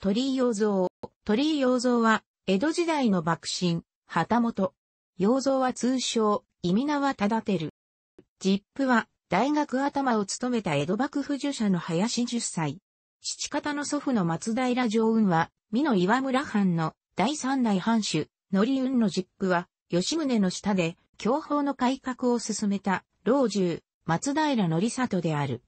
鳥居洋蔵。鳥居洋蔵は、江戸時代の幕臣、旗本。洋蔵は通称、意味名は忠てる。実父は、大学頭を務めた江戸幕府従者の林十歳。父方の祖父の松平常雲は、美濃岩村藩の第三代藩主、則雲の実父は、吉宗の下で、教法の改革を進めた、老中、松平則里である。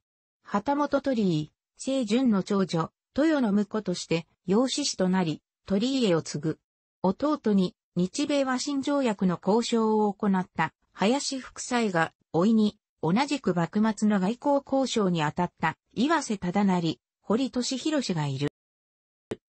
旗本鳥居、清純の長女、豊の婿として養子師となり、鳥家を継ぐ。弟に日米和親条約の交渉を行った林副妻が、老いに、同じく幕末の外交交渉に当たった岩瀬忠成、堀俊博氏がいる。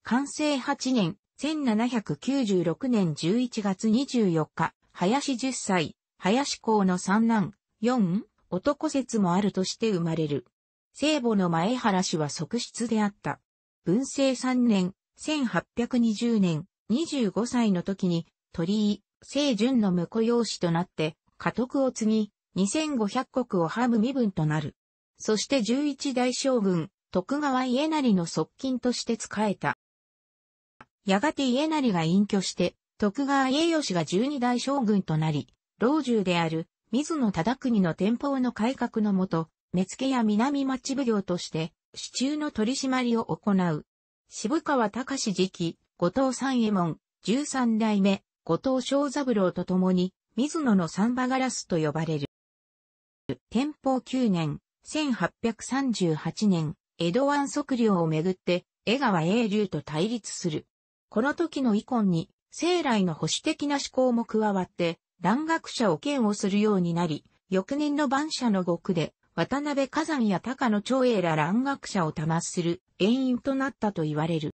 完成8年、1796年11月24日、林10歳、林公の三男、四、男説もあるとして生まれる。聖母の前原氏は側室であった。文政三年、1820年、25歳の時に、鳥居、清順の婿養子となって、家督を継ぎ、2500国をはむ身分となる。そして11代将軍、徳川家成の側近として仕えた。やがて家成が隠居して、徳川家吉が12代将軍となり、老中である、水野忠国の天保の改革のもと、目付や南町奉行として、支柱の取り締まりを行う。渋川隆次期、後藤三右衛門、十三代目、後藤正三郎と共に、水野のサンバガラスと呼ばれる。天保九年、1838年、江戸湾測量をめぐって、江川英流と対立する。この時の遺恨に、生来の保守的な思考も加わって、蘭学者を嫌悪するようになり、翌年の晩社の獄で、渡辺火山や高野長英ら蘭学者を多抹する遠因となったと言われる。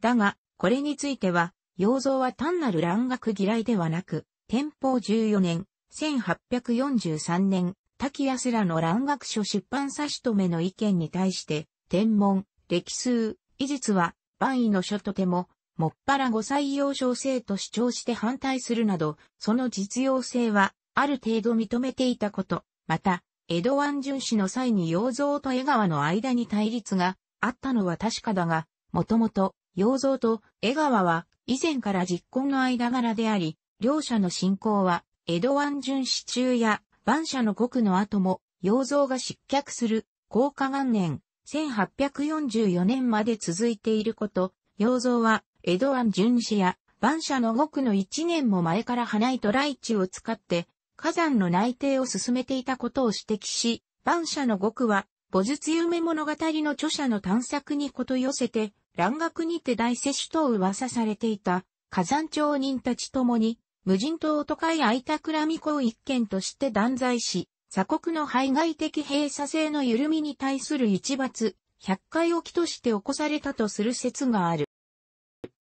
だが、これについては、洋蔵は単なる蘭学嫌いではなく、天保14年、1843年、滝安らの蘭学書出版差し止めの意見に対して、天文、歴数、医術は、万位の書とても、もっぱらご採用小生と主張して反対するなど、その実用性は、ある程度認めていたこと、また、江戸湾巡視の際に洋蔵と江川の間に対立があったのは確かだが、もともと洋蔵と江川は以前から実婚の間柄であり、両者の信仰は江戸湾巡視中や万社の国の後も洋蔵が失脚する高下元年1844年まで続いていること、洋蔵は江戸湾巡視や万社の国の1年も前から花井と来地を使って火山の内定を進めていたことを指摘し、万社の極は、母術夢物語の著者の探索にこと寄せて、蘭学にて大摂取と噂されていた、火山町人たちともに、無人島都会開いたくらみ港一件として断罪し、鎖国の排外的閉鎖性の緩みに対する一罰、百回起きとして起こされたとする説がある。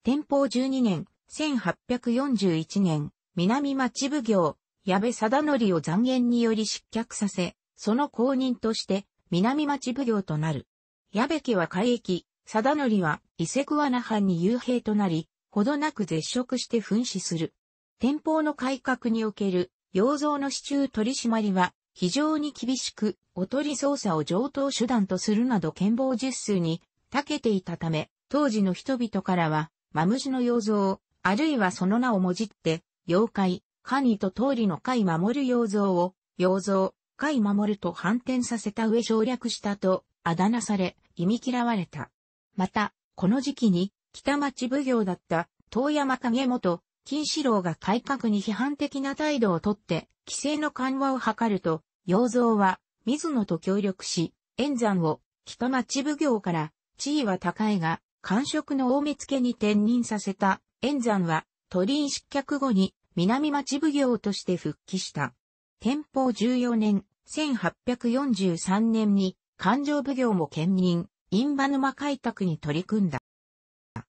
天保十二年、1841年、南町奉行、矢部貞則を残言により失脚させ、その後任として南町奉行となる。矢部家は海役、貞則は伊勢桑名藩に幽閉となり、ほどなく絶食して噴死する。天保の改革における、洋蔵の支柱取締りは、非常に厳しく、おとり捜査を上等手段とするなど剣謀実数に、長けていたため、当時の人々からは、マムシの洋蔵、あるいはその名をもじって、妖怪、カニと通りの海守る洋蔵を、洋蔵、海守ると反転させた上省略したと、あだなされ、忌み嫌われた。また、この時期に、北町奉行だった、遠山影元、金四郎が改革に批判的な態度をとって、規制の緩和を図ると、洋蔵は、水野と協力し、塩山を、北町奉行から、地位は高いが、官職の大目付に転任させた、塩山は、鳥居失脚後に、南町奉行として復帰した。天保14年、1843年に勘定奉行も兼任、印旛沼開拓に取り組んだ。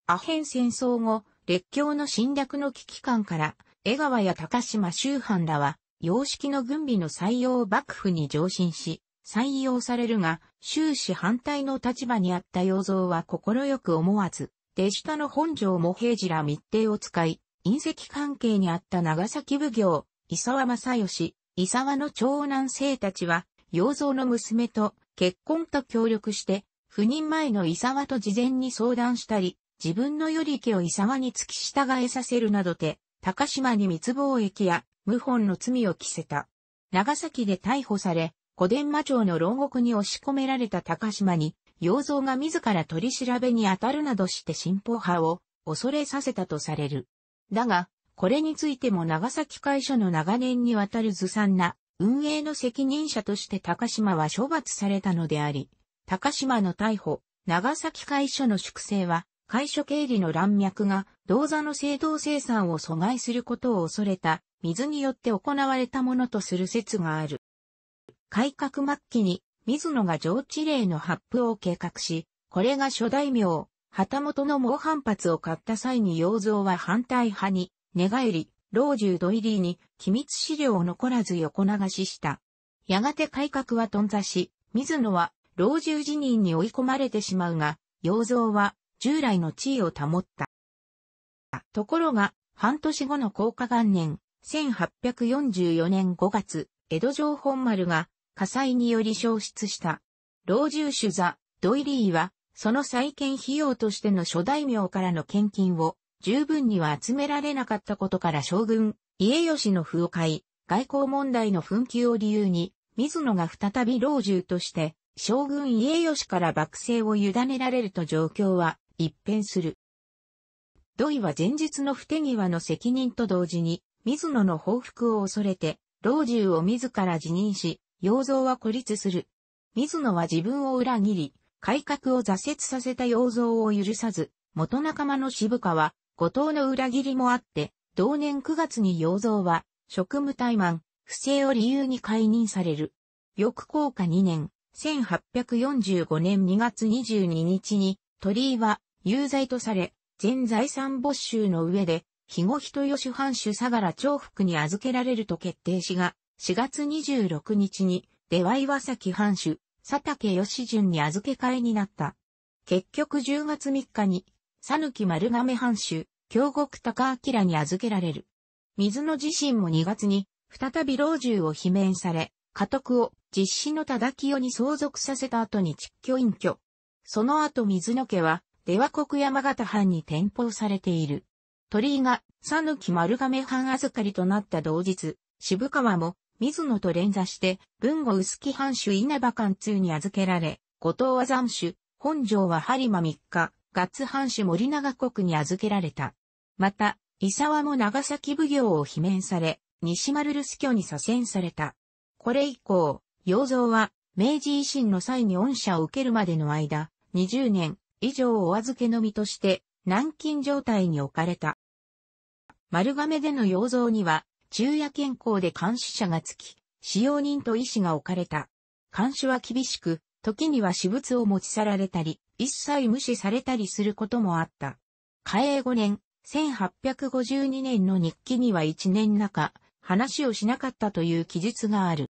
アヘン戦争後、列強の侵略の危機感から、江川や高島周藩らは、洋式の軍備の採用を幕府に上申し、採用されるが、終始反対の立場にあった洋蔵は快く思わず、手下の本城も平次ら密偵を使い、隕石関係にあった長崎奉行、伊沢正義、伊沢の長男生たちは、洋蔵の娘と結婚と協力して、赴任前の伊沢と事前に相談したり、自分のより家を伊沢に付き従えさせるなどで、高島に密貿易や謀反の罪を着せた。長崎で逮捕され、小伝馬町の牢獄に押し込められた高島に、洋蔵が自ら取り調べに当たるなどして進歩派を恐れさせたとされる。だが、これについても長崎会社の長年にわたるずさんな運営の責任者として高島は処罰されたのであり、高島の逮捕、長崎会社の粛清は、会所経理の乱脈が、銅座の制度生産を阻害することを恐れた、水によって行われたものとする説がある。改革末期に、水野が上地令の発布を計画し、これが初大名、旗本の猛反発を買った際に洋蔵は反対派に、寝返り、老中ドイリーに、機密資料を残らず横流しした。やがて改革は頓挫し、水野は老中辞任に追い込まれてしまうが、洋蔵は従来の地位を保った。ところが、半年後の降下元年、1844年5月、江戸城本丸が火災により消失した。老中主座、イリーはその再建費用としての諸大名からの献金を十分には集められなかったことから将軍、家吉の不を買い、外交問題の紛糾を理由に、水野が再び老中として、将軍家吉から幕政を委ねられると状況は一変する。土井は前日の不手際の責任と同時に、水野の報復を恐れて、老中を自ら辞任し、要造は孤立する。水野は自分を裏切り、改革を挫折させた要造を許さず、元仲間の渋川、後藤の裏切りもあって、同年9月に要造は、職務怠慢、不正を理由に解任される。翌効果2年、1845年2月22日に、鳥居は有罪とされ、全財産没収の上で、肥後人吉藩主相良重福に預けられると決定しが、4月26日に、出羽岩崎藩主、佐竹義順に預け替えになった。結局10月3日に、佐抜丸亀藩主、京極高明に預けられる。水野自身も2月に、再び老中を罷免され、家督を実施の忠清に相続させた後に実居隠居。その後水野家は、出羽国山形藩に転封されている。鳥居が、佐抜丸亀藩預かりとなった同日、渋川も、水野と連座して、文後薄木藩主稲葉貫通に預けられ、後藤は残主、本城は播磨三日、月藩主森長国に預けられた。また、伊沢も長崎奉行を罷免され、西丸留守居に左遷された。これ以降、洋蔵は、明治維新の際に恩赦を受けるまでの間、20年以上お預けの身として、軟禁状態に置かれた。丸亀での洋蔵には、昼夜健康で監視者がつき、使用人と医師が置かれた。監視は厳しく、時には私物を持ち去られたり、一切無視されたりすることもあった。嘉永5年、1852年の日記には1年中、話をしなかったという記述がある。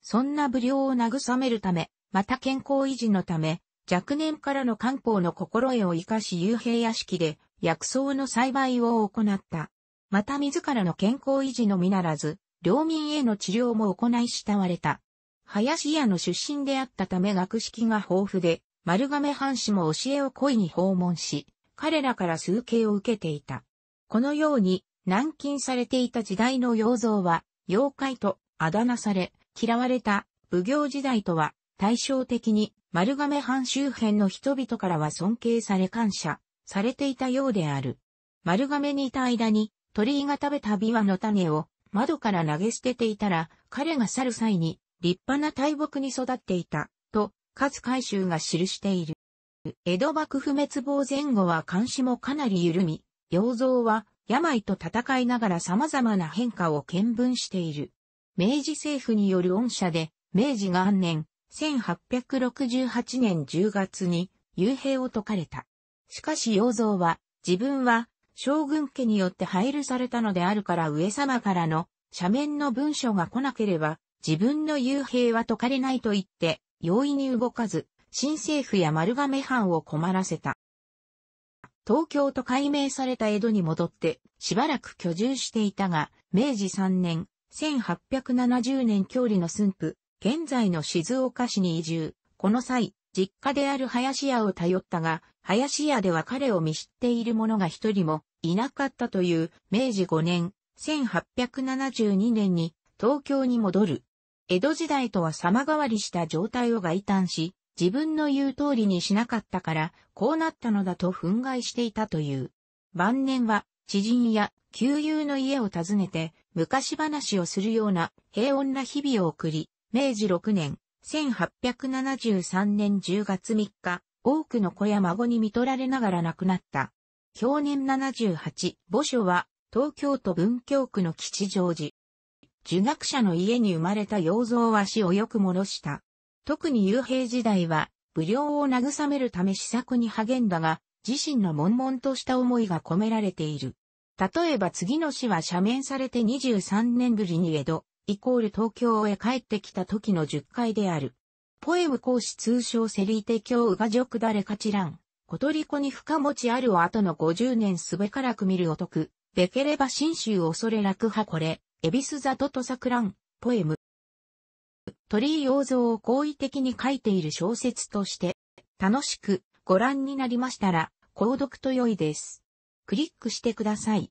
そんな無料を慰めるため、また健康維持のため、若年からの漢方の心得を生かし幽閉屋敷で薬草の栽培を行った。また自らの健康維持のみならず、領民への治療も行い慕われた。林家の出身であったため学識が豊富で、丸亀藩士も教えを恋に訪問し、彼らから崇敬を受けていた。このように、軟禁されていた時代の要蔵は、妖怪とあだ名され、嫌われた武行時代とは対照的に丸亀藩周辺の人々からは尊敬され感謝されていたようである。丸亀にいた間に鳥居が食べたビワの種を窓から投げ捨てていたら、彼が去る際に立派な大木に育っていた、と、勝海舟が記している。江戸幕府滅亡前後は監視もかなり緩み、洋蔵は病と戦いながら様々な変化を見聞している。明治政府による恩赦で、明治元年、1868年10月に、幽閉を解かれた。しかし洋蔵は、自分は将軍家によって配慮されたのであるから上様からの斜面の文書が来なければ自分の幽閉は解かれないと言って容易に動かず新政府や丸亀藩を困らせた。東京と改名された江戸に戻ってしばらく居住していたが明治3年1870年距離の駿府現在の静岡市に移住。この際、実家である林家を頼ったが、林家では彼を見知っている者が一人もいなかったという明治5年、1872年に東京に戻る。江戸時代とは様変わりした状態を外嘆し、自分の言う通りにしなかったから、こうなったのだと憤慨していたという。晩年は、知人や旧友の家を訪ねて、昔話をするような平穏な日々を送り、明治6年、1873年10月3日、多くの子や孫に見取られながら亡くなった。享年78、墓所は、東京都文京区の吉祥寺。儒学者の家に生まれた洋蔵は死をよく戻した。特に幽閉時代は、無良を慰めるため施策に励んだが、自身の悶々とした思いが込められている。例えば次の死は赦免されて23年ぶりに江戸、イコール東京へ帰ってきた時の10回である。ポエム講師通称セリーテ教右がジョクダレカチ小鳥子に深持ちあるを後の50年すべからく見るお得、べければ新州恐れ楽派これ、エビスザとトさくらん、ポエム。鳥居洋像を好意的に書いている小説として、楽しくご覧になりましたら、購読と良いです。クリックしてください。